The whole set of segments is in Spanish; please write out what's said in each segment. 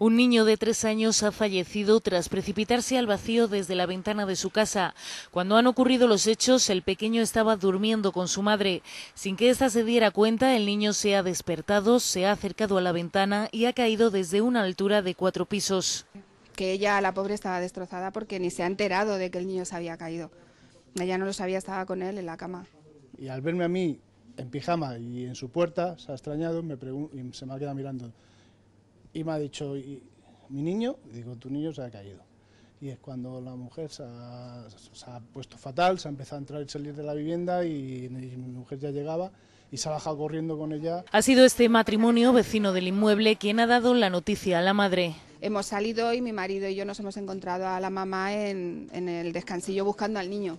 Un niño de tres años ha fallecido tras precipitarse al vacío desde la ventana de su casa. Cuando han ocurrido los hechos, el pequeño estaba durmiendo con su madre. Sin que ésta se diera cuenta, el niño se ha despertado, se ha acercado a la ventana y ha caído desde una altura de cuatro pisos. Que ella, la pobre, estaba destrozada porque ni se ha enterado de que el niño se había caído. Ella no lo sabía, estaba con él en la cama. Y al verme a mí en pijama y en su puerta, se ha extrañado y se me ha quedado mirando y me ha dicho, mi niño, digo, tu niño se ha caído. Y es cuando la mujer se ha, puesto fatal, se ha empezado a entrar y salir de la vivienda y, mi mujer ya llegaba y se ha bajado corriendo con ella. Ha sido este matrimonio vecino del inmueble quien ha dado la noticia a la madre. Hemos salido y mi marido y yo nos hemos encontrado a la mamá en, en el descansillo buscando al niño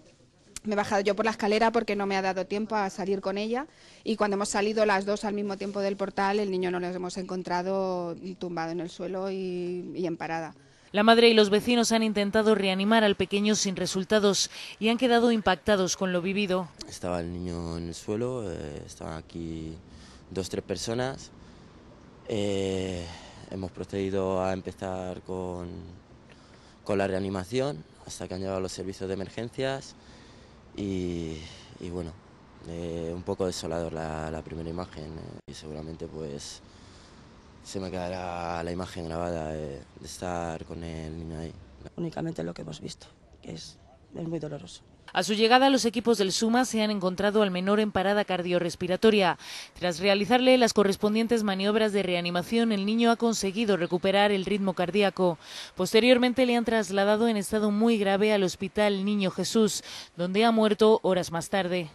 me he bajado yo por la escalera porque no me ha dado tiempo a salir con ella y cuando hemos salido las dos al mismo tiempo del portal, el niño no lo hemos encontrado tumbado en el suelo y, en parada. La madre y los vecinos han intentado reanimar al pequeño sin resultados y han quedado impactados con lo vivido. Estaba el niño en el suelo, eh, estaban aquí dos, tres personas. Eh, hemos procedido a empezar con, con la reanimación hasta que han llegado los servicios de emergencias y, bueno, eh, un poco desolador la, primera imagen eh, y seguramente pues se me quedará la imagen grabada eh, de estar con el niño ahí. Únicamente lo que hemos visto, que es, es muy doloroso. A su llegada, los equipos del Suma se han encontrado al menor en parada cardiorrespiratoria. Tras realizarle las correspondientes maniobras de reanimación, el niño ha conseguido recuperar el ritmo cardíaco. Posteriormente le han trasladado en estado muy grave al Hospital Niño Jesús, donde ha muerto horas más tarde.